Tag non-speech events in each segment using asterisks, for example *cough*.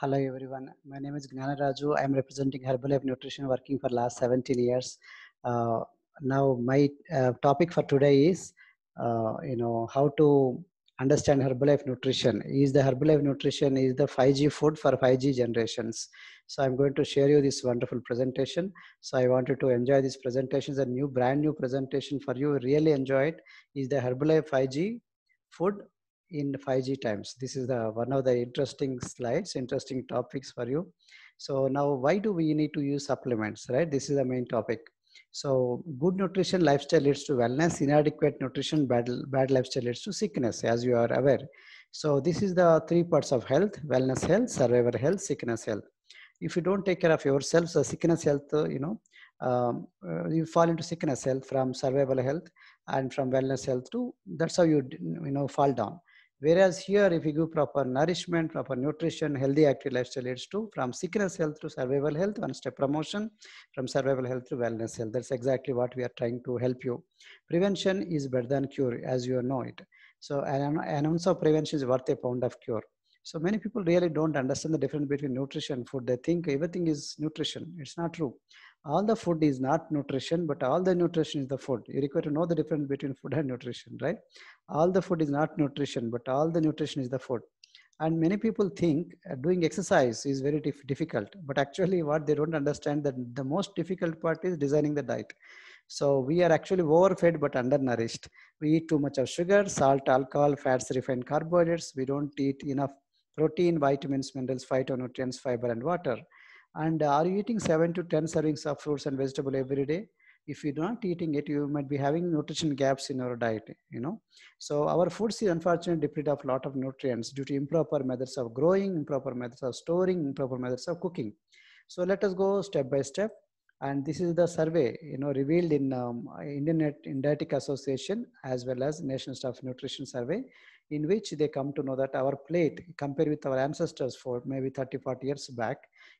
Hello everyone, my name is Gnana Raju. I'm representing Herbalife Nutrition working for last 17 years. Uh, now my uh, topic for today is, uh, you know, how to understand Herbalife Nutrition. Is the Herbalife Nutrition is the 5G food for 5G generations. So I'm going to share you this wonderful presentation. So I wanted to enjoy this presentation. It's a new brand new presentation for you. Really enjoy it. Is the Herbalife 5G food in 5G times. This is the one of the interesting slides, interesting topics for you. So now why do we need to use supplements, right? This is the main topic. So good nutrition lifestyle leads to wellness, inadequate nutrition, bad, bad lifestyle leads to sickness, as you are aware. So this is the three parts of health, wellness health, survivor health, sickness health. If you don't take care of yourselves, the sickness health, uh, you know, um, uh, you fall into sickness health from survival health and from wellness health to that's how you you know fall down Whereas here, if you give proper nourishment, proper nutrition, healthy active lifestyle leads to from sickness health to survival health, one step promotion, from survival health to wellness health. That's exactly what we are trying to help you. Prevention is better than cure, as you know it. So an, ounce of prevention is worth a pound of cure. So many people really don't understand the difference between nutrition food. They think everything is nutrition. It's not true all the food is not nutrition, but all the nutrition is the food. You require to know the difference between food and nutrition, right? All the food is not nutrition, but all the nutrition is the food. And many people think uh, doing exercise is very dif difficult, but actually, what they don't understand that the most difficult part is designing the diet. So we are actually overfed but undernourished. We eat too much of sugar, salt, alcohol, fats, refined carbohydrates. We don't eat enough protein, vitamins, minerals, phytonutrients, fiber, and water. And are you eating seven to 10 servings of fruits and vegetable every day? If you're not eating it, you might be having nutrition gaps in your diet, you know. So our foods is unfortunately depleted of lot of nutrients due to improper methods of growing, improper methods of storing, improper methods of cooking. So let us go step by step. And this is the survey, you know, revealed in um, Indian Dietetic Association as well as National Staff Nutrition Survey, in which they come to know that our plate, compared with our ancestors for maybe 30, 40 years back,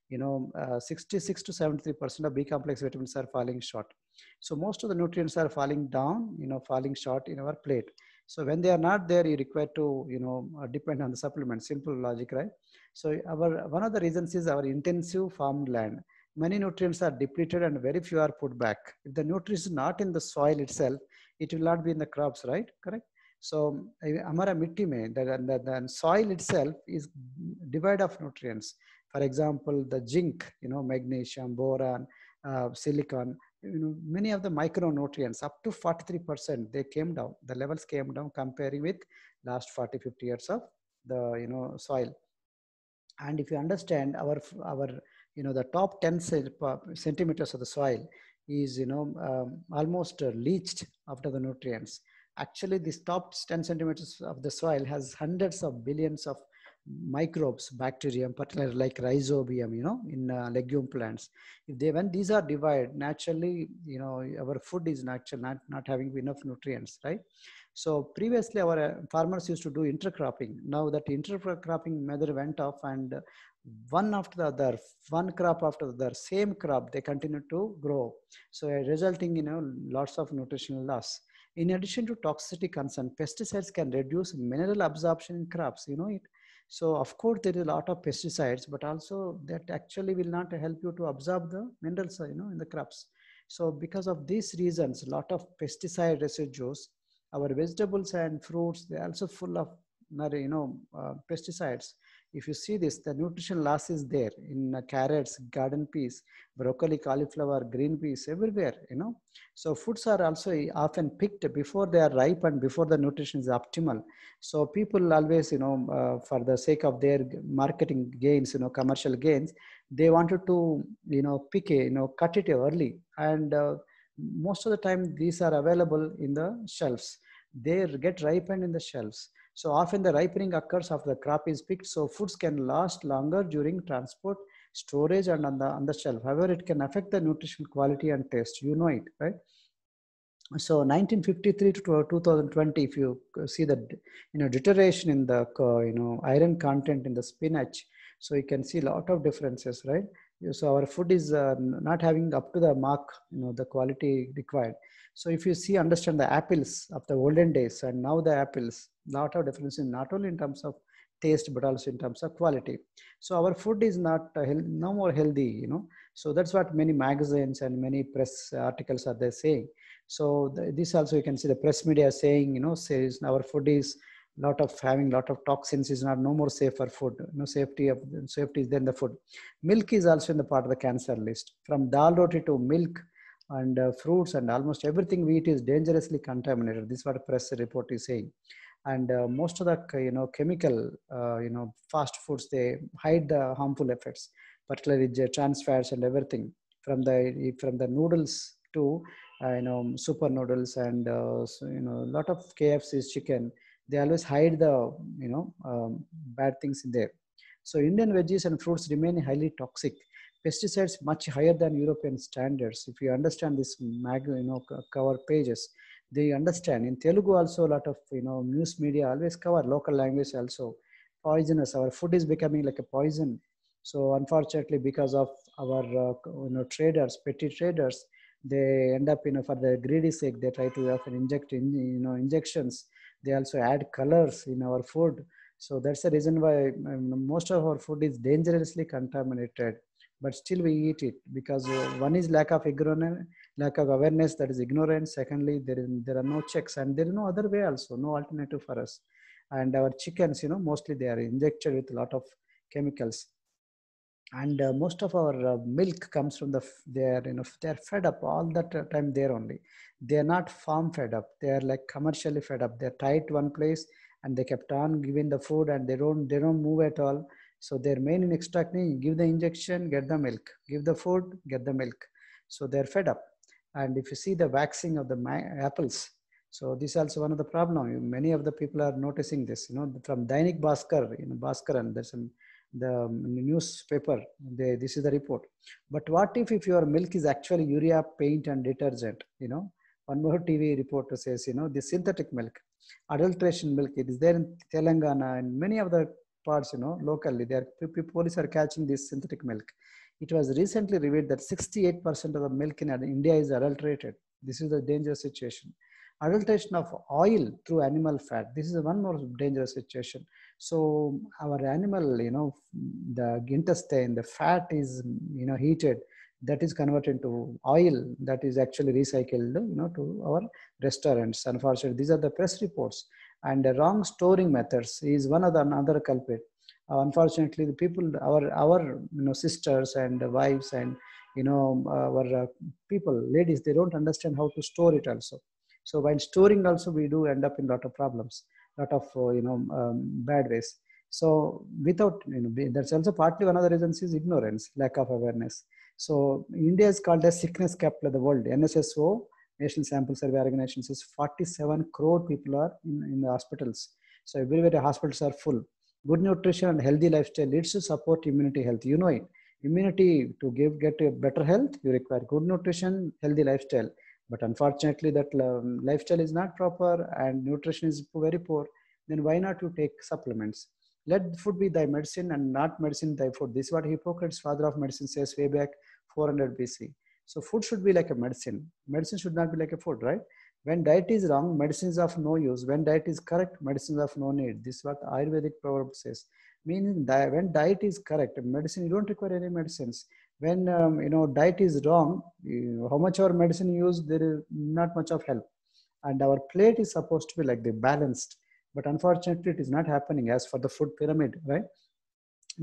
you know, uh, 66 to 73% of B complex vitamins are falling short. So most of the nutrients are falling down, you know, falling short in our plate. So when they are not there, you require to, you know, uh, depend on the supplement, simple logic, right? So our, one of the reasons is our intensive farmland. Many nutrients are depleted and very few are put back. If the nutrients not in the soil itself, it will not be in the crops, right? Correct? So eh, amara mitti mein, the, the, the soil itself is devoid of nutrients. For example, the zinc, you know, magnesium, boron, uh, silicon, you know, many of the micronutrients, up to 43%, they came down. The levels came down comparing with last 40, 50 years of the, you know, soil. And if you understand our, our you know, the top 10 centimeters of the soil is, you know, um, almost uh, leached after the nutrients actually this top 10 centimeters of the soil has hundreds of billions of microbes, bacteria, particularly like rhizobium, you know, in uh, legume plants. If they, when these are divided, naturally, you know, our food is natural, not, not having enough nutrients, right? So previously our uh, farmers used to do intercropping. Now that intercropping method went off and uh, one after the other, one crop after the other, same crop, they continue to grow. So uh, resulting in you know, lots of nutritional loss. In addition to toxicity concern, pesticides can reduce mineral absorption in crops. You know, it so of course there is a lot of pesticides, but also that actually will not help you to absorb the minerals, uh, you know, in the crops. So because of these reasons, a lot of pesticide residues, our vegetables and fruits, they're also full of, you know, uh, pesticides. If you see this, the nutrition loss is there in uh, carrots, garden peas, broccoli, cauliflower, green peas, everywhere, you know. So foods are also often picked before they are ripe and before the nutrition is optimal. So people always, you know, uh, for the sake of their marketing gains, you know, commercial gains, they wanted to, you know, pick, a, you know, cut it early. And uh, most of the time these are available in the shelves. They get ripened in the shelves so often the ripening occurs after the crop is picked, so foods can last longer during transport, storage, and on the, on the shelf. However, it can affect the nutritional quality and taste. You know it, right? So 1953 to 2020, if you see the you know deterioration in the uh, you know iron content in the spinach, so you can see a lot of differences, right? so our food is uh, not having up to the mark you know the quality required so if you see understand the apples of the olden days and now the apples lot of difference in not only in terms of taste but also in terms of quality so our food is not uh, no more healthy you know so that's what many magazines and many press uh, articles are they saying so the, this also you can see the press media saying you know says our food is lot of having lot of toxins is not no more safe for food no safety of safety is then the food milk is also in the part of the cancer list from dal roti to milk and uh, fruits and almost everything we eat is dangerously contaminated this is what press report is saying and uh, most of the uh, you know chemical uh, you know fast foods they hide the harmful effects particularly trans fats and everything from the from the noodles to uh, you know super noodles and uh, you know a lot of kfc's chicken they always hide the you know um, bad things in there so indian veggies and fruits remain highly toxic pesticides much higher than european standards if you understand this mag you know cover pages they understand in telugu also a lot of you know news media always cover local language also poisonous our food is becoming like a poison so unfortunately because of our uh, you know traders petty traders they end up you know for the greedy sake they try to often inject in, you know injections they also add colors in our food so that's the reason why um, most of our food is dangerously contaminated but still we eat it because uh, one is lack of ignorance lack of awareness that is ignorance secondly there is there are no checks and there is no other way also no alternative for us and our chickens you know mostly they are injected with a lot of chemicals and uh, most of our uh, milk comes from the they're you know they're fed up all the time there only they're not farm fed up they're like commercially fed up they're tied to one place and they kept on giving the food and they don't they don't move at all so their main in extracting give the injection get the milk give the food get the milk so they're fed up and if you see the waxing of the apples so this is also one of the problem many of the people are noticing this you know from dainik Baskar you know bhaskaran there's some the newspaper. They, this is the report. But what if, if your milk is actually urea, paint, and detergent? You know, one more TV reporter says, you know, the synthetic milk, adulteration milk, it is there in Telangana and many other parts, you know, locally. There, police are catching this synthetic milk. It was recently revealed that 68% of the milk in India is adulterated. This is a dangerous situation adulteration of oil through animal fat. This is one more dangerous situation. So our animal, you know, the intestine, the fat is, you know, heated that is converted into oil that is actually recycled you know to our restaurants unfortunately these are the press reports and the wrong storing methods is one of the another culprit uh, unfortunately the people our our you know sisters and wives and you know our uh, people ladies they don't understand how to store it also so while storing also, we do end up in a lot of problems, lot of uh, you know um, bad ways. So without you know, that's also partly one of the reasons is ignorance, lack of awareness. So India is called a sickness capital of the world. NSSO, National Sample Survey Organization, says 47 crore people are in, in the hospitals. So everywhere the hospitals are full. Good nutrition and healthy lifestyle leads to support immunity health. You know it. Immunity to give get a better health, you require good nutrition, healthy lifestyle but unfortunately that um, lifestyle is not proper and nutrition is very poor then why not you take supplements let food be thy medicine and not medicine thy food this is what hippocrates father of medicine says way back 400 bc so food should be like a medicine medicine should not be like a food right when diet is wrong medicine is of no use when diet is correct medicine is of no need this is what ayurvedic proverb says meaning when diet is correct medicine you don't require any medicines when um, you know diet is wrong you, how much our medicine used there is not much of help and our plate is supposed to be like the balanced but unfortunately it is not happening as for the food pyramid right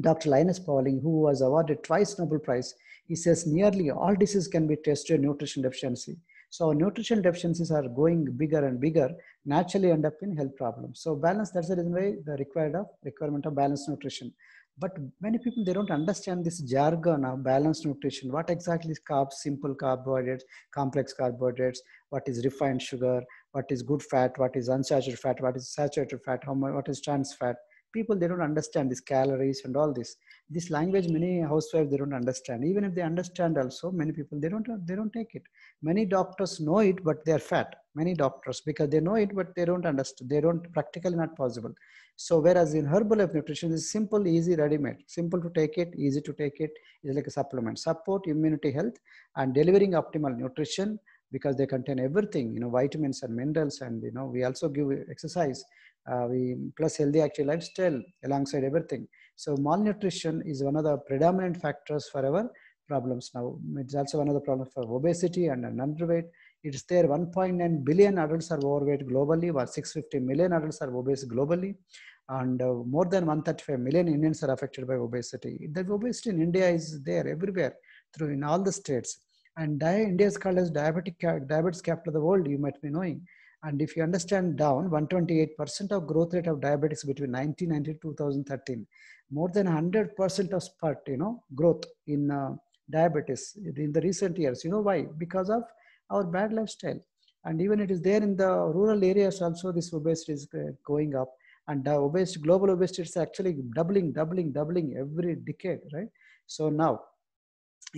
dr linus pauling who was awarded twice nobel prize he says nearly all diseases can be tested nutrition deficiency so nutritional deficiencies are going bigger and bigger naturally end up in health problems so balance that's the reason why the required of requirement of balanced nutrition but many people they don't understand this jargon of balanced nutrition what exactly is carbs simple carbohydrates complex carbohydrates what is refined sugar what is good fat what is unsaturated fat what is saturated fat how much what is trans fat people they don't understand these calories and all this this language many housewives they don't understand even if they understand also many people they don't they don't take it many doctors know it but they're fat many doctors because they know it but they don't understand they don't practically not possible so whereas in herbal of nutrition is simple easy ready made simple to take it easy to take it is like a supplement support immunity health and delivering optimal nutrition because they contain everything you know vitamins and minerals and you know we also give exercise uh, we plus healthy active lifestyle alongside everything so malnutrition is one of the predominant factors for our problems now it's also one of the problems for obesity and, and underweight it's there 1.9 billion adults are overweight globally while 650 million adults are obese globally and uh, more than 135 million indians are affected by obesity the obesity in india is there everywhere through in all the states and India is called as diabetic, diabetes capital of the world, you might be knowing. And if you understand down, 128% of growth rate of diabetics between 1990 to 2013, more than 100% of spurt, you know, growth in uh, diabetes in the recent years. You know why? Because of our bad lifestyle. And even it is there in the rural areas also, this obesity is uh, going up. And the obesity, global obesity is actually doubling, doubling, doubling every decade, right? So now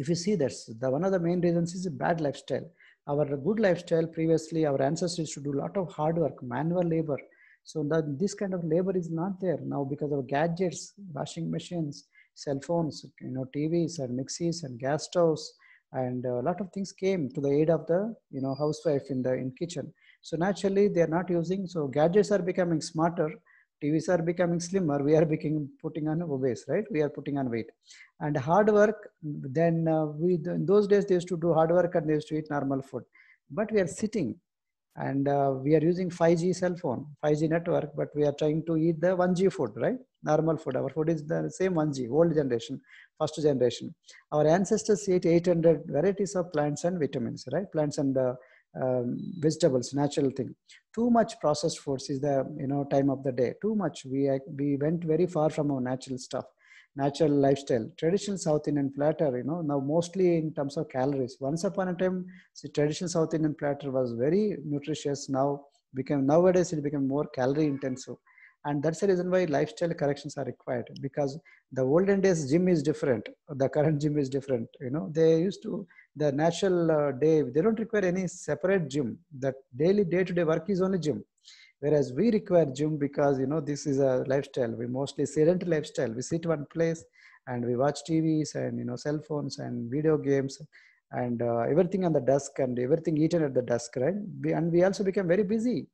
if you see that's the one of the main reasons is bad lifestyle our good lifestyle previously our ancestors used to do a lot of hard work manual labor so the this kind of labor is not there now because of gadgets washing machines cell phones you know tvs and mixies and gas stoves and a lot of things came to the aid of the you know housewife in the in kitchen so naturally they are not using so gadgets are becoming smarter TVs are becoming slimmer. We are becoming putting on obese, right? We are putting on weight. And hard work, then uh, we in those days they used to do hard work and they used to eat normal food. But we are sitting and uh, we are using 5G cell phone, 5G network, but we are trying to eat the 1G food, right? Normal food. Our food is the same 1G, old generation, first generation. Our ancestors ate 800 varieties of plants and vitamins, right? Plants and uh, um, vegetables, natural thing too much processed food is the you know time of the day too much we we went very far from our natural stuff natural lifestyle traditional south indian platter you know now mostly in terms of calories once upon a time the traditional south indian platter was very nutritious now became nowadays it became more calorie intensive and that's the reason why lifestyle corrections are required because the olden days gym is different the current gym is different you know they used to the natural uh, day, they don't require any separate gym. That daily day-to-day work is only gym. Whereas we require gym because, you know, this is a lifestyle. We mostly sedentary lifestyle. We sit one place and we watch TVs and, you know, cell phones and video games and uh, everything on the desk and everything eaten at the desk, right? We, and we also became very busy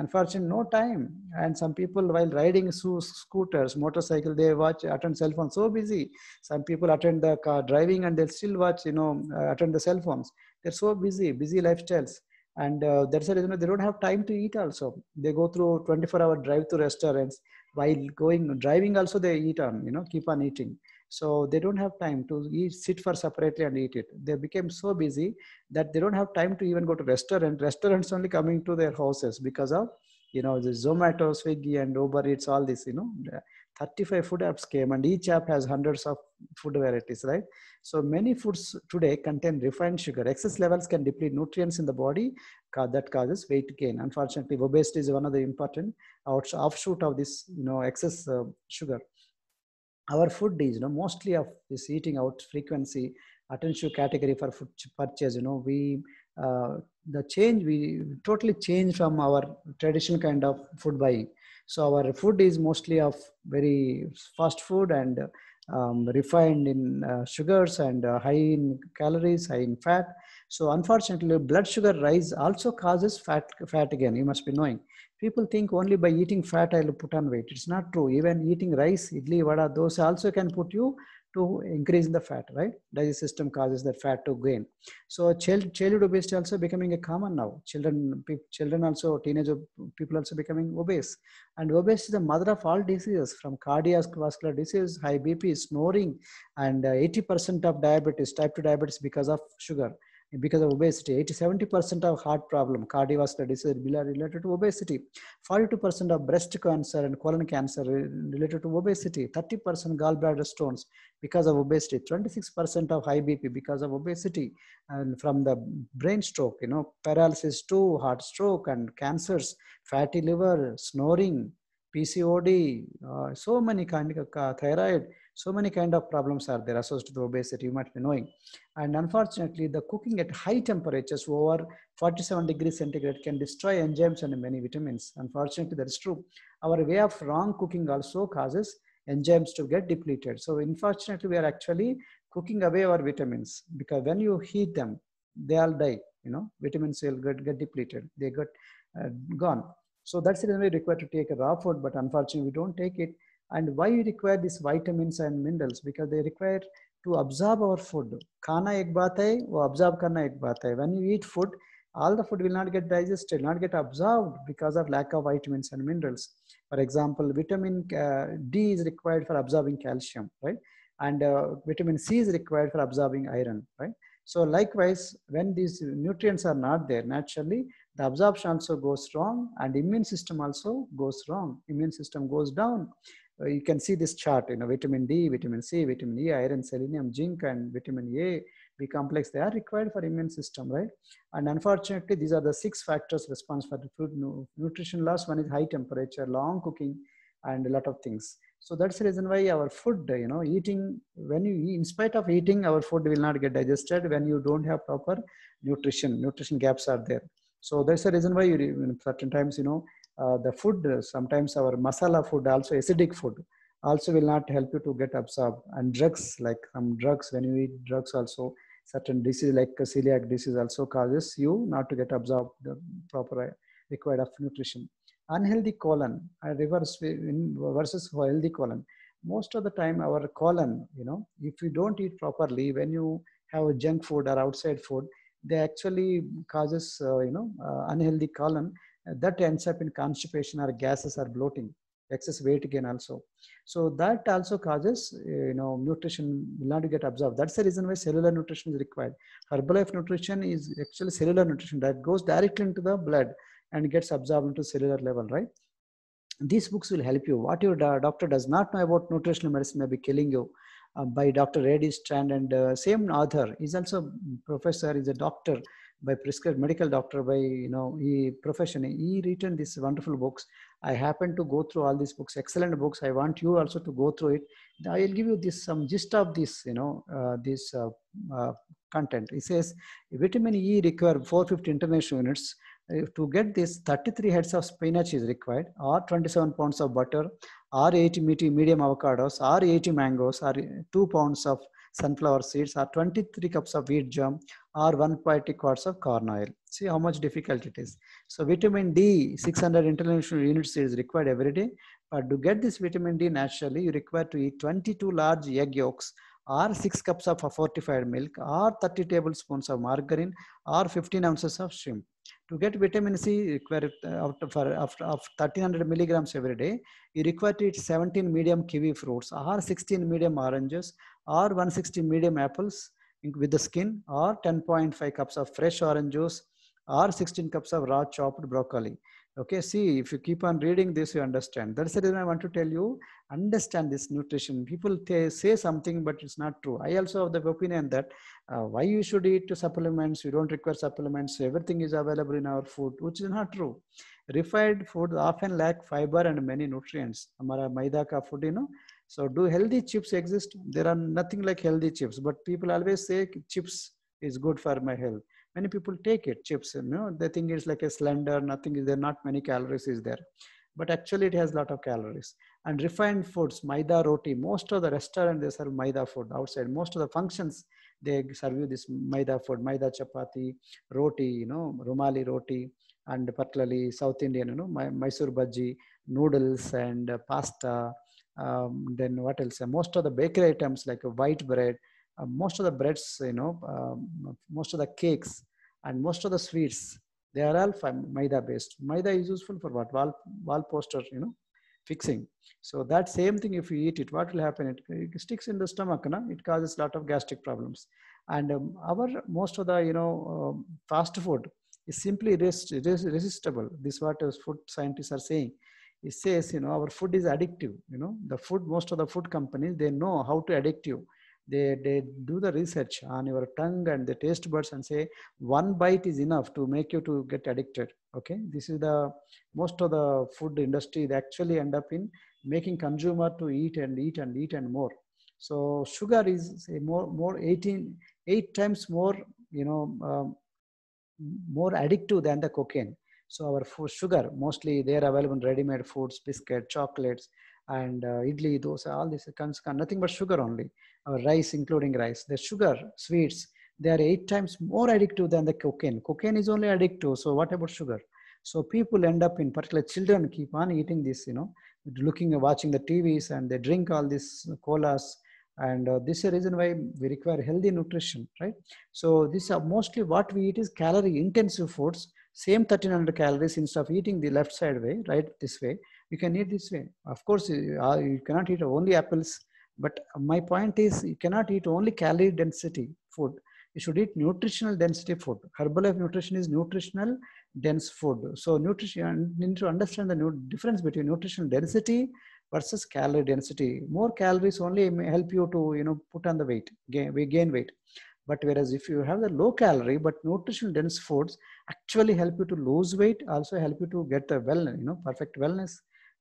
unfortunately no time and some people while riding scooters motorcycle they watch attend cell phone so busy some people attend the car driving and they still watch you know uh, attend the cell phones they're so busy busy lifestyles and uh, that's the reason they don't have time to eat also they go through 24 hour drive to restaurants while going driving also they eat on you know keep on eating so they don't have time to eat, sit for separately and eat it. They became so busy that they don't have time to even go to restaurant. Restaurants only coming to their houses because of you know the Zomato, Swiggy, and Uber Eats. All this, you know, 35 food apps came, and each app has hundreds of food varieties, right? So many foods today contain refined sugar. Excess levels can deplete nutrients in the body that causes weight gain. Unfortunately, obesity is one of the important offshoot of this, you know, excess uh, sugar our food is you know mostly of this eating out frequency attention category for food purchase you know we uh, the change we totally change from our traditional kind of food buying so our food is mostly of very fast food and um, refined in uh, sugars and uh, high in calories high in fat so unfortunately blood sugar rise also causes fat fat again you must be knowing people think only by eating fat I'll put on weight. It's not true. Even eating rice, idli, vada, dosa also can put you to increase the fat, right? Digestive system causes that fat to gain. So child, childhood obesity also becoming a common now. Children, children also, teenage people also becoming obese. And obesity is the mother of all diseases from cardiovascular disease, high BP, snoring, and 80% uh, of diabetes, type 2 diabetes because of sugar because of obesity. 80, 70% of heart problem, cardiovascular disease are related to obesity. 42% of breast cancer and colon cancer related to obesity. 30% gallbladder stones because of obesity. 26% of high BP because of obesity. And from the brain stroke, you know, paralysis to heart stroke and cancers, fatty liver, snoring, PCOD, uh, so many kind of uh, thyroid, so many kind of problems are there associated with obesity, you might be knowing. And unfortunately, the cooking at high temperatures over 47 degrees centigrade can destroy enzymes and many vitamins. Unfortunately, that is true. Our way of wrong cooking also causes enzymes to get depleted. So unfortunately, we are actually cooking away our vitamins because when you heat them, they all die. You know, vitamins will get, get depleted. They get uh, gone. So that's the reason we require to take a raw food, but unfortunately, we don't take it. And why we require these vitamins and minerals? Because they require to absorb our food. Khana ek baat hai, wo absorb karna ek baat hai. When you eat food, all the food will not get digested, not get absorbed because of lack of vitamins and minerals. For example, vitamin uh, D is required for absorbing calcium, right? And uh, vitamin C is required for absorbing iron, right? So likewise, when these nutrients are not there, naturally, the absorption also goes wrong and immune system also goes wrong. Immune system goes down uh, you can see this chart, you know, vitamin D, vitamin C, vitamin E, iron, selenium, zinc, and vitamin A, B complex, they are required for immune system, right? And unfortunately, these are the six factors responsible for food nutrition loss. One is high temperature, long cooking, and a lot of things. So that's the reason why our food, you know, eating, when you in spite of eating, our food will not get digested when you don't have proper nutrition. Nutrition gaps are there. So that's the reason why you, certain times, you know, uh, the food, uh, sometimes our masala food, also acidic food, also will not help you to get absorbed. And drugs, like some drugs, when you eat drugs also, certain disease like celiac disease also causes you not to get absorbed the proper uh, required of nutrition. Unhealthy colon, I reverse versus healthy colon. Most of the time our colon, you know, if you don't eat properly, when you have junk food or outside food, they actually causes, uh, you know, uh, unhealthy colon that ends up in constipation or gases or bloating excess weight gain also so that also causes you know nutrition will not get absorbed that's the reason why cellular nutrition is required herbalife nutrition is actually cellular nutrition that goes directly into the blood and gets absorbed into cellular level right these books will help you what your doctor does not know about nutritional medicine may be killing you uh, by dr reddy strand and uh, same author he's also professor is a doctor by prescribed medical doctor by you know he profession he written these wonderful books i happen to go through all these books excellent books i want you also to go through it i'll give you this some gist of this you know uh, this uh, uh, content he says vitamin e require 450 international units uh, to get this 33 heads of spinach is required or 27 pounds of butter or 80 medium avocados or 80 mangoes or 2 pounds of sunflower seeds or 23 cups of wheat germ or 1.2 quarts of corn oil. See how much difficult it is. So vitamin D, 600 international units is required every day. But to get this vitamin D naturally, you require to eat 22 large egg yolks or 6 cups of fortified milk or 30 tablespoons of margarine or 15 ounces of shrimp. To get vitamin C, require after, uh, for, after, of 1300 milligrams every day, you require to eat 17 medium kiwi fruits or 16 medium oranges or 160 medium apples with the skin or 10.5 cups of fresh orange juice or 16 cups of raw chopped broccoli. Okay, see, if you keep on reading this, you understand. That's the reason I want to tell you, understand this nutrition. People say something, but it's not true. I also have the opinion that uh, why you should eat supplements, you don't require supplements, everything is available in our food, which is not true. Refined food often lack fiber and many nutrients. maida ka food, you know. So do healthy chips exist? There are nothing like healthy chips, but people always say chips is good for my health many people take it chips you know they think it's like a slender nothing is there not many calories is there but actually it has a lot of calories and refined foods maida roti most of the restaurant they serve maida food outside most of the functions they serve you this maida food maida chapati roti you know rumali roti and particularly south indian you know mysore bhaji noodles and pasta um, then what else most of the bakery items like white bread uh, most of the breads, you know, um, most of the cakes and most of the sweets, they are all maida based. Maida is useful for what? Wall, wall poster, you know, fixing. So that same thing, if you eat it, what will happen? It, it sticks in the stomach, na? it causes a lot of gastric problems. And um, our most of the, you know, um, fast food is simply resist, rest, resistible. This what food scientists are saying it says you know our food is addictive you know the food most of the food companies they know how to addict you they, they do the research on your tongue and the taste buds and say one bite is enough to make you to get addicted okay this is the most of the food industry they actually end up in making consumer to eat and eat and eat and more so sugar is say more more 18 eight times more you know um, more addictive than the cocaine so our food sugar mostly they are available in ready-made foods biscuit chocolates and uh, idli, dosa, all this comes nothing but sugar only, or rice, including rice. The sugar, sweets, they are eight times more addictive than the cocaine. Cocaine is only addictive, so what about sugar? So people end up in particular children keep on eating this, you know, looking watching the TVs and they drink all these colas. And uh, this is the reason why we require healthy nutrition, right? So this are mostly what we eat is calorie intensive foods, same 1300 calories instead of eating the left side way, right this way you can eat this way of course you, uh, you cannot eat only apples but my point is you cannot eat only calorie density food you should eat nutritional density food herbalife nutrition is nutritional dense food so nutrition you need to understand the difference between nutritional density versus calorie density more calories only may help you to you know put on the weight gain, we gain weight but whereas if you have the low calorie but nutritional dense foods actually help you to lose weight also help you to get the well you know perfect wellness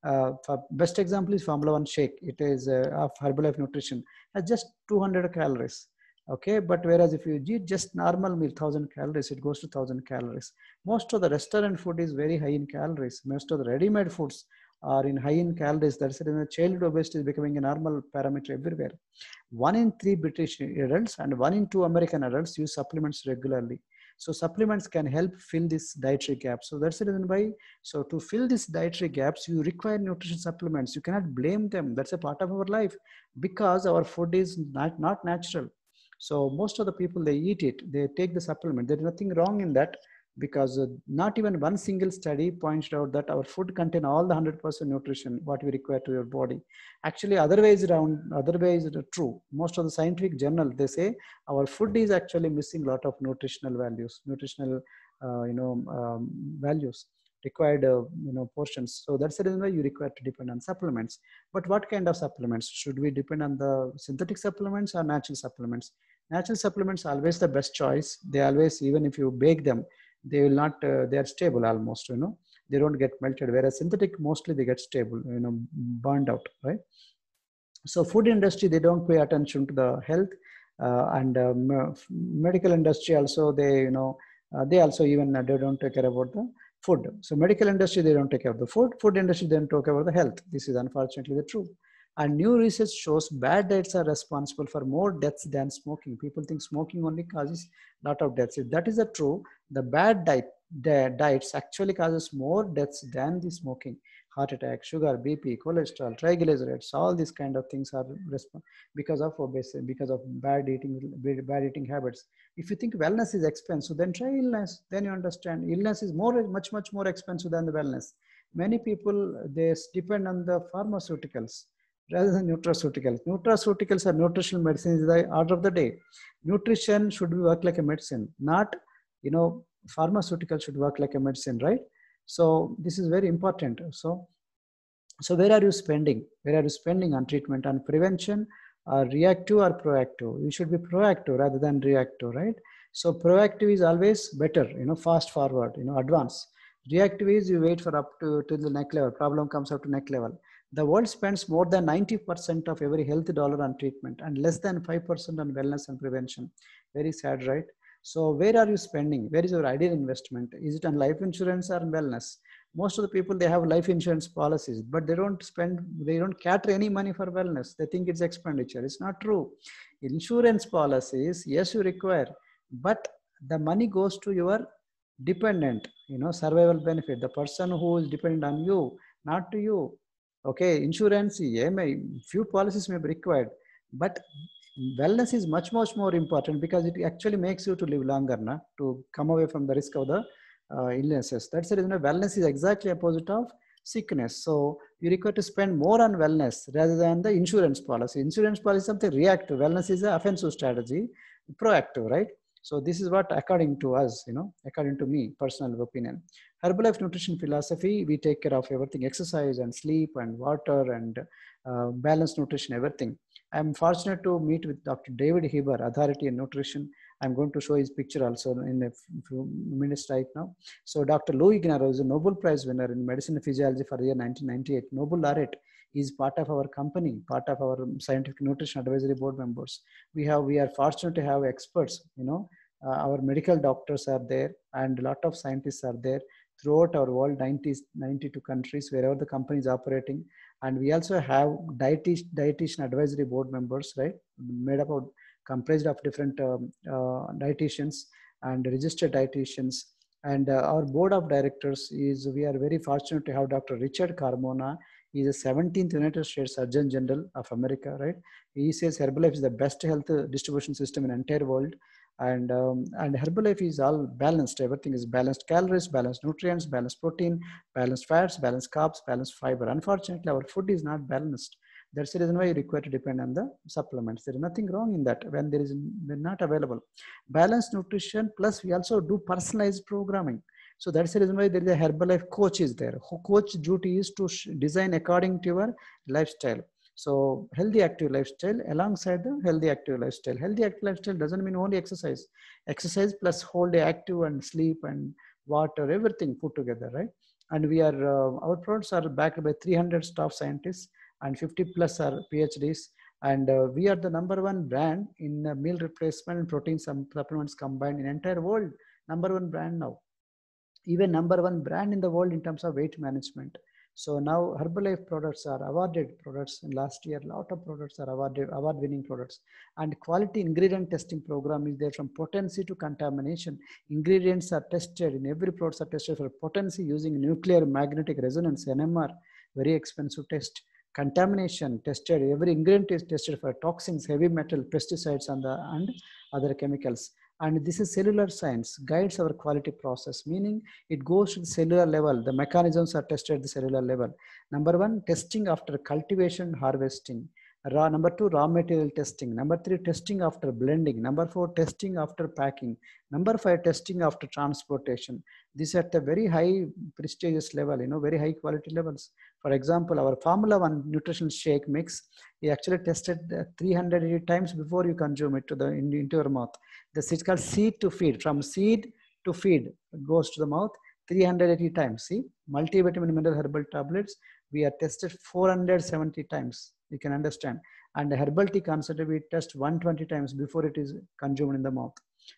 uh, best example is Formula One shake. It is uh, of Herbalife Nutrition. has just 200 calories. Okay, but whereas if you eat just normal meal, 1000 calories, it goes to 1000 calories. Most of the restaurant food is very high in calories. Most of the ready-made foods are in high in calories. That's it. In the childhood obesity is becoming a normal parameter everywhere. One in three British adults and one in two American adults use supplements regularly. So supplements can help fill this dietary gap. So that's the reason why, so to fill these dietary gaps, you require nutrition supplements. You cannot blame them. That's a part of our life because our food is not, not natural. So most of the people, they eat it, they take the supplement. There's nothing wrong in that because uh, not even one single study pointed out that our food contain all the 100% nutrition what we require to your body actually otherwise around otherwise true most of the scientific journal they say our food is actually missing a lot of nutritional values nutritional uh, you know um, values required uh, you know portions so that's the reason why you require to depend on supplements but what kind of supplements should we depend on the synthetic supplements or natural supplements natural supplements always the best choice they always even if you bake them they will not uh, they are stable almost you know they don't get melted whereas synthetic mostly they get stable you know burned out right so food industry they don't pay attention to the health uh, and um, uh, medical industry also they you know uh, they also even uh, they don't take care about the food so medical industry they don't take care of the food food industry they don't talk about the health this is unfortunately the truth and new research shows bad diets are responsible for more deaths than smoking. People think smoking only causes a lot of deaths. If that is a true, the bad diet, the diets actually causes more deaths than the smoking. Heart attack, sugar, BP, cholesterol, triglycerides, all these kind of things are because of obesity, because of bad eating, bad eating habits. If you think wellness is expensive, then try illness. Then you understand illness is more, much, much more expensive than the wellness. Many people they depend on the pharmaceuticals rather than nutraceuticals. Nutraceuticals are nutritional medicine is the order of the day. Nutrition should be work like a medicine, not, you know, pharmaceutical should work like a medicine, right? So this is very important. So, so where are you spending? Where are you spending on treatment, on prevention, or reactive or proactive? You should be proactive rather than reactive, right? So proactive is always better, you know, fast forward, you know, advance. Reactive is you wait for up to till the neck level. Problem comes up to neck level the world spends more than 90% of every health dollar on treatment and less than 5% on wellness and prevention. Very sad, right? So where are you spending? Where is your ideal investment? Is it on life insurance or wellness? Most of the people, they have life insurance policies, but they don't spend, they don't cater any money for wellness. They think it's expenditure. It's not true. Insurance policies, yes, you require, but the money goes to your dependent, you know, survival benefit, the person who is dependent on you, not to you okay insurance yeah may, few policies may be required but wellness is much much more important because it actually makes you to live longer na, to come away from the risk of the uh, illnesses that's the reason wellness is exactly opposite of sickness so you require to spend more on wellness rather than the insurance policy insurance policy something reactive wellness is an offensive strategy proactive right so this is what according to us you know according to me personal opinion Herbalife nutrition philosophy, we take care of everything, exercise and sleep and water and uh, balanced nutrition, everything. I'm fortunate to meet with Dr. David Heber, authority in nutrition. I'm going to show his picture also in a few minutes right now. So Dr. Lou Ignaro is a Nobel Prize winner in medicine and physiology for the year 1998, Nobel laureate is part of our company, part of our scientific nutrition advisory board members. We have, we are fortunate to have experts, you know, uh, our medical doctors are there and a lot of scientists are there throughout our world, 90, 92 countries, wherever the company is operating. And we also have dietitian, dietitian advisory board members, right? Made up of, comprised of different um, uh, dietitians and registered dietitians. And uh, our board of directors is, we are very fortunate to have Dr. Richard Carmona. He's the 17th United States Surgeon General of America, right? He says Herbalife is the best health distribution system in entire world and um, and herbalife is all balanced everything is balanced calories balanced nutrients balanced protein balanced fats balanced carbs balanced fiber unfortunately our food is not balanced that's the reason why you require to depend on the supplements there is nothing wrong in that when there is not available balanced nutrition plus we also do personalized programming so that's the reason why there is a herbalife coach is there. who Coach duty is to design according to your lifestyle. So healthy active lifestyle alongside the healthy active lifestyle. Healthy active lifestyle doesn't mean only exercise. Exercise plus whole day active and sleep and water, everything put together, right? And we are, uh, our products are backed by 300 staff scientists and 50 plus are PhDs. And uh, we are the number one brand in uh, meal replacement and protein supplements combined in entire world. Number one brand now. Even number one brand in the world in terms of weight management so now Herbalife products are awarded products. And last year, a lot of products are awarded award-winning products. And quality ingredient testing program is there from potency to contamination. Ingredients are tested in every product are tested for potency using nuclear magnetic resonance (NMR), very expensive test. Contamination tested. Every ingredient is tested for toxins, heavy metal, pesticides, and the, and other chemicals and this is cellular science, guides our quality process, meaning it goes to the cellular level. The mechanisms are tested at the cellular level. Number one, testing after cultivation, harvesting. Raw, number two, raw material testing. Number three, testing after blending. Number four, testing after packing. Number five, testing after transportation. This at the very high prestigious level, you know, very high quality levels. For example, our Formula One nutrition shake mix we actually tested uh, 380 times before you consume it to the into your mouth. This is called seed to feed. From seed to feed goes to the mouth 380 times. See, multivitamin mineral herbal tablets we are tested 470 times. You can understand. And the herbal tea concentrate we test 120 times before it is consumed in the mouth.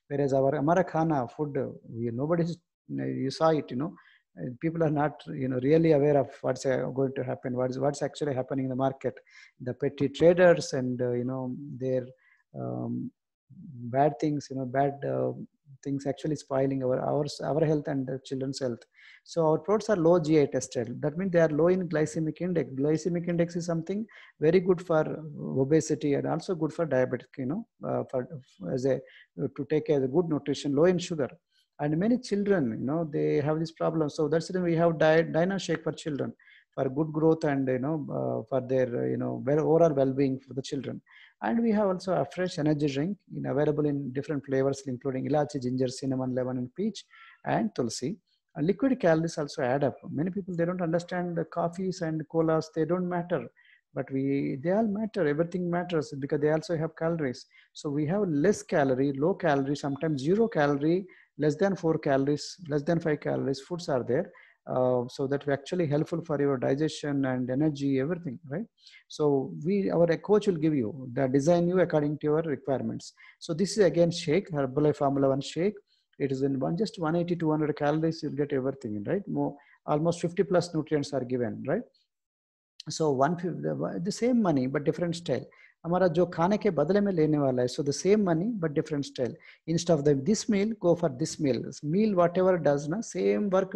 Whereas our Amarakhana food, we, nobody you saw it, you know, people are not you know really aware of what's uh, going to happen what's what's actually happening in the market the petty traders and uh, you know their um, bad things you know bad uh, things actually spoiling our ours our health and the children's health so our products are low gi tested that means they are low in glycemic index glycemic index is something very good for obesity and also good for diabetic you know uh, for as a to take as a good nutrition low in sugar and many children you know they have this problem so that's why we have diet dino shake for children for good growth and you know uh, for their uh, you know well, overall well-being for the children and we have also a fresh energy drink available in different flavors including ilachi ginger cinnamon lemon and peach and tulsi and liquid calories also add up many people they don't understand the coffees and colas they don't matter but we they all matter everything matters because they also have calories so we have less calorie low calorie sometimes zero calorie less than 4 calories, less than 5 calories foods are there. Uh, so that we actually helpful for your digestion and energy, everything, right? So we, our coach will give you the design you according to your requirements. So this is again shake, Herbalife Formula One shake. It is in one just 180 200 calories. You'll get everything, right? More almost 50 plus nutrients are given, right? So one the same money but different style. हमारा जो खाने के बदले में लेने वाला है so the same money but different style instead of the this meal go for this meal meal whatever does ना same work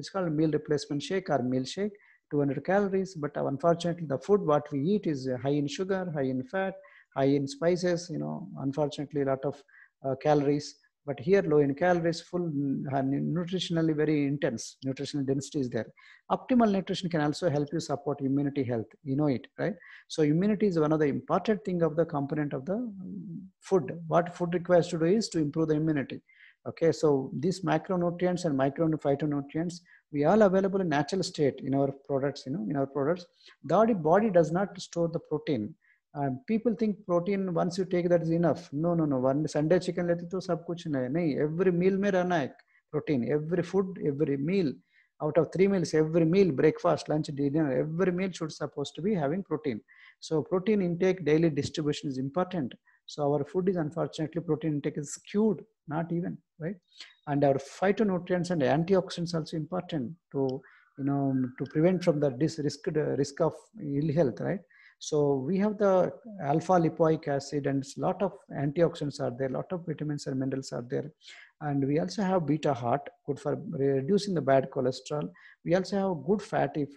it's called meal replacement shake or meal shake 200 calories but unfortunately the food what we eat is high in sugar high in fat high in spices you know unfortunately a lot of uh, calories but here low in calories, full uh, nutritionally very intense, nutritional density is there. Optimal nutrition can also help you support immunity health. You know it, right? So immunity is one of the important thing of the component of the mm, food. What food requires to do is to improve the immunity. Okay, so these macronutrients and micro phytonutrients, we all available in natural state in our products, you know, in our products. The body does not store the protein um, people think protein once you take that is enough no no no one sunday chicken leti, तो sab kuch nahi. नहीं every meal में रहना है protein every food every meal out of three meals every meal breakfast lunch dinner every meal should supposed to be having protein so protein intake daily distribution is important so our food is unfortunately protein intake is skewed not even right and our phytonutrients and antioxidants also important to you know to prevent from the risk uh, risk of ill health right so we have the alpha lipoic acid and a lot of antioxidants are there, A lot of vitamins and minerals are there. And we also have beta heart, good for reducing the bad cholesterol. We also have good fat, if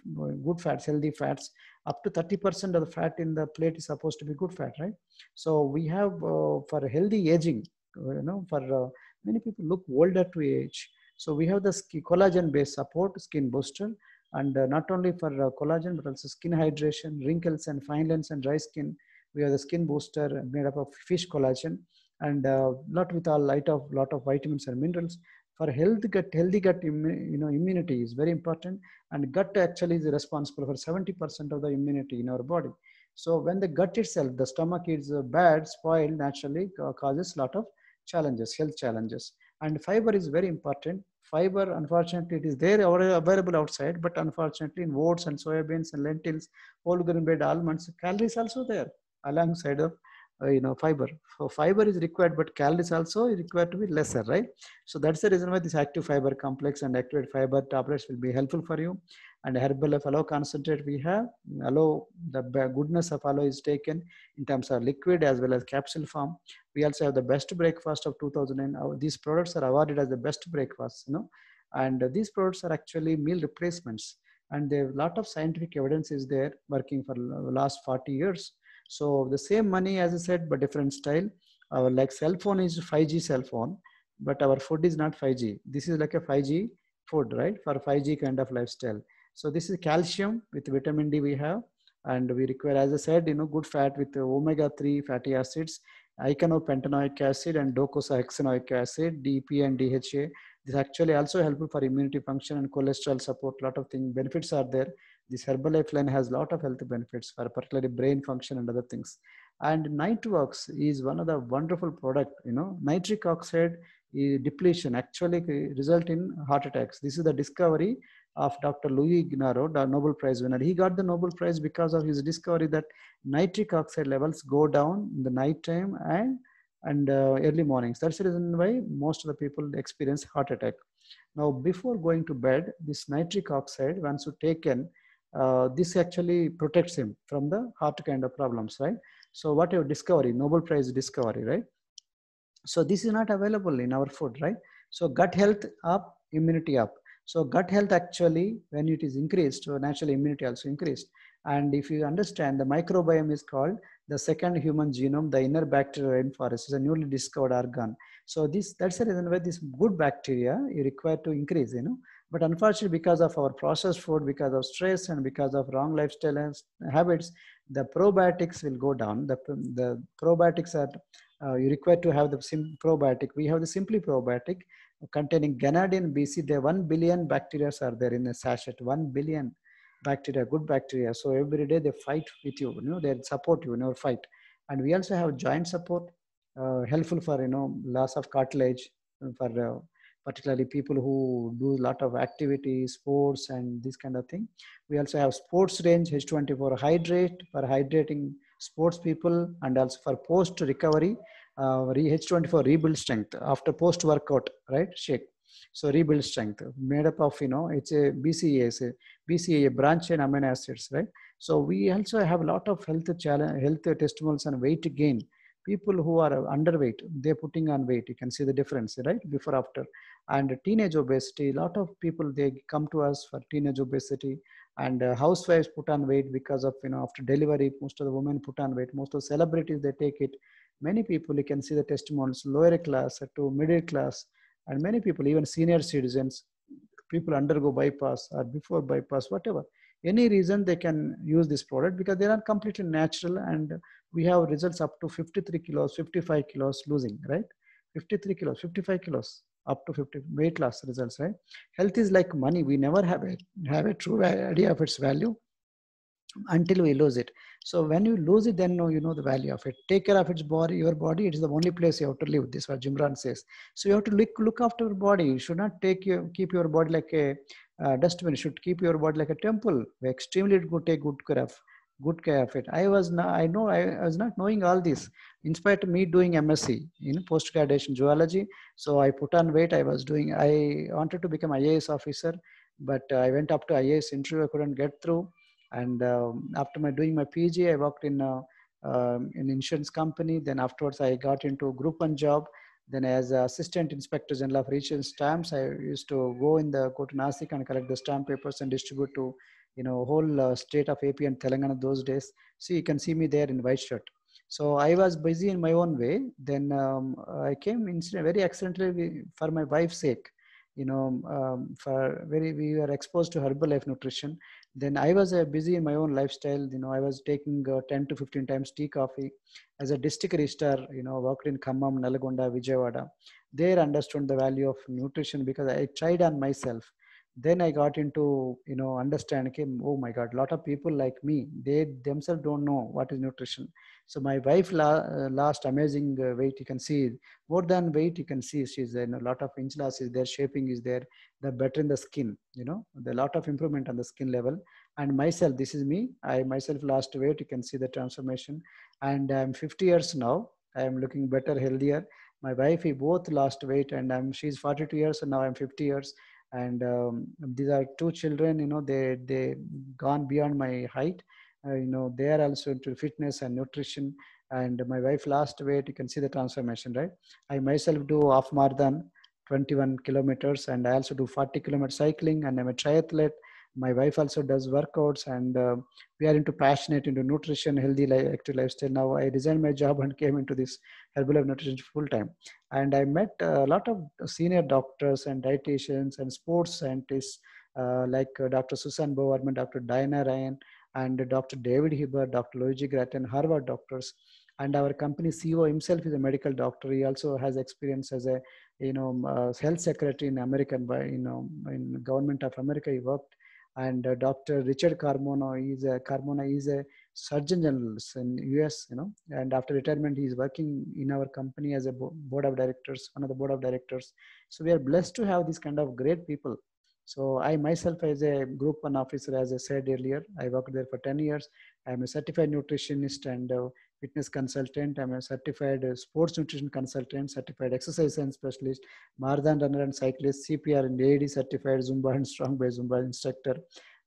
good fats, healthy fats. Up to 30% of the fat in the plate is supposed to be good fat, right? So we have uh, for healthy aging, you know, for uh, many people look older to age. So we have the collagen based support, skin booster, and uh, not only for uh, collagen, but also skin hydration, wrinkles and fine lines and dry skin. We have the skin booster made up of fish collagen and uh, not with a light of lot of vitamins and minerals for healthy gut healthy gut you know immunity is very important and gut actually is responsible for 70% of the immunity in our body so when the gut itself the stomach is uh, bad spoiled naturally causes lot of challenges health challenges and fiber is very important Fiber, unfortunately, it is there available outside, but unfortunately in oats and soybeans and lentils, whole grain bread, almonds, calories also there alongside of uh, you know fiber so fiber is required but calories also is required to be lesser right so that's the reason why this active fiber complex and activated fiber tablets will be helpful for you and herbal of aloe concentrate we have aloe the goodness of aloe is taken in terms of liquid as well as capsule form we also have the best breakfast of 2009 uh, these products are awarded as the best breakfast you know and these products are actually meal replacements and there a lot of scientific evidence is there working for last 40 years so the same money as i said but different style our like cell phone is 5g cell phone but our food is not 5g this is like a 5g food right for 5g kind of lifestyle so this is calcium with vitamin D we have. And we require, as I said, you know, good fat with omega-3 fatty acids, pentanoic acid and docosahexaenoic acid, DP and DHA. This actually also helpful for immunity function and cholesterol support. lot of things, benefits are there. This herbal lifeline has lot of health benefits for particularly brain function and other things. And Nitrox is one of the wonderful product, you know, nitric oxide eh, depletion actually eh, result in heart attacks. This is the discovery of Dr. Louis Gnaro, the Nobel Prize winner. He got the Nobel Prize because of his discovery that nitric oxide levels go down in the night time and, and uh, early mornings. That's the reason why most of the people experience heart attack. Now, before going to bed, this nitric oxide, once you taken, uh, this actually protects him from the heart kind of problems, right? So what a discovery, Nobel Prize discovery, right? So this is not available in our food, right? So gut health up, immunity up. So gut health actually, when it is increased, so natural immunity also increased. And if you understand, the microbiome is called the second human genome, the inner bacterial rainforest is a newly discovered organ. So this that's the reason why this good bacteria you require to increase, you know. But unfortunately, because of our processed food, because of stress, and because of wrong lifestyle and habits, the probiotics will go down. The, the probiotics are uh, you require to have the sim probiotic. We have the simply probiotic, containing Ganadin BC, there 1 billion bacteria are there in a sachet, 1 billion bacteria, good bacteria. So every day they fight with you, you know, they support you in your fight. And we also have joint support, uh, helpful for, you know, loss of cartilage, uh, for uh, particularly people who do a lot of activities, sports and this kind of thing. We also have sports range, H24 hydrate for hydrating sports people and also for post recovery uh, H24 rebuild strength after post workout, right? Shake. So rebuild strength made up of, you know, it's a BCA, it's a BCA, branch and amino acids, right? So we also have a lot of health challenge, health testimonials and weight gain. People who are underweight, they're putting on weight. You can see the difference, right? Before, after. And teenage obesity, a lot of people, they come to us for teenage obesity and uh, housewives put on weight because of you know after delivery most of the women put on weight most of the celebrities they take it many people you can see the testimonials lower class to middle class and many people even senior citizens people undergo bypass or before bypass whatever any reason they can use this product because they are completely natural and we have results up to 53 kilos 55 kilos losing right 53 kilos 55 kilos up to 50 weight loss results right health is like money we never have a have a true idea of its value until we lose it. So when you lose it, then know you know the value of it. Take care of its body, your body. It is the only place you have to live. This is what Jimran says. So you have to look, look after your body. You should not take your keep your body like a uh, dustbin. You should keep your body like a temple. We extremely good take good care of good care of it. I was not, I know I, I was not knowing all this. In spite of me doing MSc in post graduation zoology, so I put on weight. I was doing. I wanted to become IAS officer, but uh, I went up to IAS interview. I couldn't get through and um, after my doing my PG, I worked in a, uh, um, an insurance company. Then afterwards, I got into a Group One job. Then as Assistant Inspector General of regional Stamps, I used to go in the go to Nasik and collect the stamp papers and distribute to you know whole uh, state of AP and Telangana those days. So you can see me there in white shirt. So I was busy in my own way. Then um, I came in very accidentally for my wife's sake you know um, for very we were exposed to herbal life nutrition then i was uh, busy in my own lifestyle you know i was taking uh, 10 to 15 times tea coffee as a district registrar you know worked in khammam nalgonda vijayawada there understood the value of nutrition because i tried on myself then i got into you know understand okay oh my god a lot of people like me they themselves don't know what is nutrition so my wife la- uh, lost amazing uh, weight you can see more than weight you can see she's in a lot of inch loss is there shaping is there the better in the skin you know the lot of improvement on the skin level and myself this is me i myself lost weight you can see the transformation and i'm 50 years now i am looking better healthier my wife we both lost weight and i'm she's 42 years and now i'm 50 years and um, these are two children you know they they gone beyond my height uh, you know they are also into fitness and nutrition and my wife lost weight you can see the transformation right i myself do half marathon 21 kilometers and i also do 40 kilometer cycling and i'm a triathlete my wife also does workouts and uh, we are into passionate into nutrition healthy life, active lifestyle now i resigned my job and *laughs* came into this herbal nutrition full time and i met a lot of senior doctors and dietitians and sports scientists uh, like uh, dr susan bowerman dr diana ryan and dr david Huber, dr luigi grattan harvard doctors and our company ceo himself is a medical doctor he also has experience as a you know uh, health secretary in american you know in government of america he worked and uh, Dr. Richard Carmona is a Carmona is a Surgeon General in US. You know, and after retirement, he is working in our company as a board of directors, one of the board of directors. So we are blessed to have this kind of great people. So I myself, as a Group One officer, as I said earlier, I worked there for 10 years. I am a certified nutritionist and uh, fitness consultant, I'm a certified uh, sports nutrition consultant, certified exercise science specialist, marathon runner and cyclist, CPR and AD certified Zumba and Strong by Zumba instructor.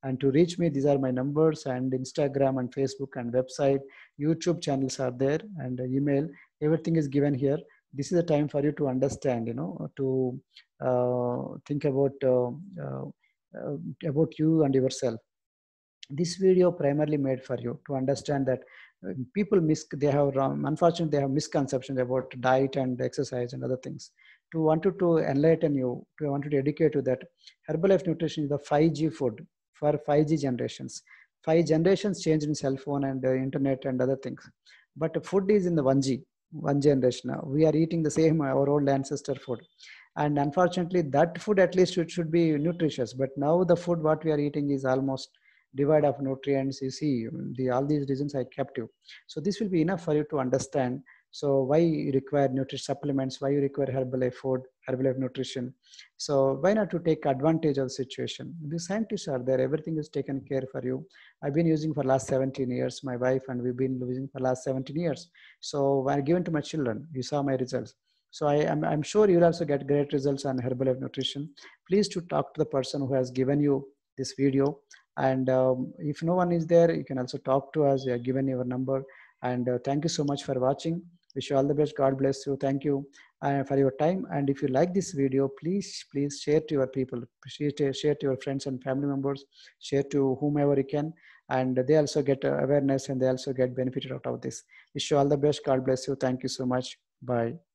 And to reach me, these are my numbers and Instagram and Facebook and website, YouTube channels are there and uh, email. Everything is given here. This is a time for you to understand, you know, to uh, think about uh, uh, uh, about you and yourself. This video primarily made for you to understand that people mis they have wrong um, unfortunately they have misconceptions about diet and exercise and other things to want to to enlighten you to want to educate you that herbalife nutrition is the 5g food for 5g generations five generations changed in cell phone and uh, internet and other things but food is in the 1g one generation now we are eating the same uh, our old ancestor food and unfortunately that food at least should be nutritious but now the food what we are eating is almost divide of nutrients you see um, the all these reasons i kept you so this will be enough for you to understand so why you require nutrition supplements why you require herbal food herbal nutrition so why not to take advantage of the situation the scientists are there everything is taken care for you i've been using for last 17 years my wife and we've been using for last 17 years so I've given to my children you saw my results so I am I'm sure you'll also get great results on herbal nutrition. Please to talk to the person who has given you this video and um, if no one is there, you can also talk to us, given your number. And uh, thank you so much for watching. Wish you all the best. God bless you. Thank you uh, for your time. And if you like this video, please, please share to your people, share share to your friends and family members, share to whomever you can and they also get uh, awareness and they also get benefited out of this. Wish you all the best. God bless you. Thank you so much. Bye.